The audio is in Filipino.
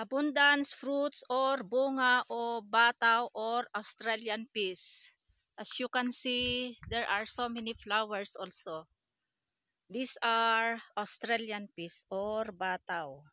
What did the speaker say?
abundance, fruits, or bunga, o bataw, or Australian peas. As you can see, there are so many flowers also. These are Australian peas or bataw.